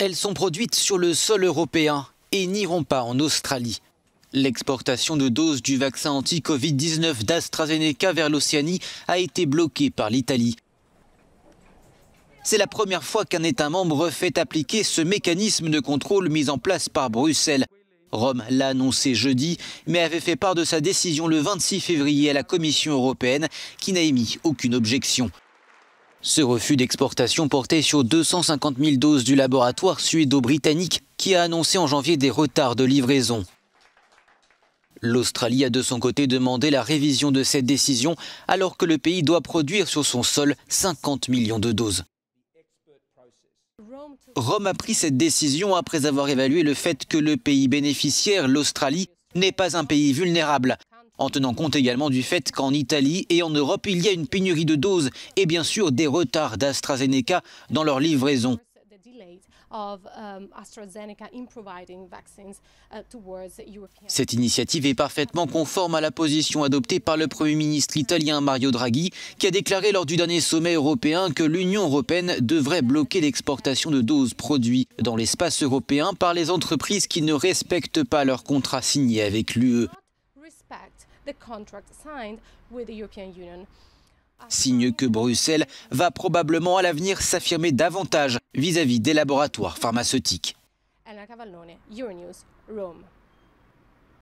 Elles sont produites sur le sol européen et n'iront pas en Australie. L'exportation de doses du vaccin anti-Covid-19 d'AstraZeneca vers l'Océanie a été bloquée par l'Italie. C'est la première fois qu'un État membre fait appliquer ce mécanisme de contrôle mis en place par Bruxelles. Rome l'a annoncé jeudi, mais avait fait part de sa décision le 26 février à la Commission européenne, qui n'a émis aucune objection. Ce refus d'exportation portait sur 250 000 doses du laboratoire suédo-britannique qui a annoncé en janvier des retards de livraison. L'Australie a de son côté demandé la révision de cette décision alors que le pays doit produire sur son sol 50 millions de doses. Rome a pris cette décision après avoir évalué le fait que le pays bénéficiaire, l'Australie, n'est pas un pays vulnérable en tenant compte également du fait qu'en Italie et en Europe, il y a une pénurie de doses et bien sûr des retards d'AstraZeneca dans leur livraison. Cette initiative est parfaitement conforme à la position adoptée par le Premier ministre italien Mario Draghi, qui a déclaré lors du dernier sommet européen que l'Union européenne devrait bloquer l'exportation de doses produites dans l'espace européen par les entreprises qui ne respectent pas leurs contrats signés avec l'UE. Signe que Bruxelles va probablement à l'avenir s'affirmer davantage vis-à-vis des laboratoires pharmaceutiques.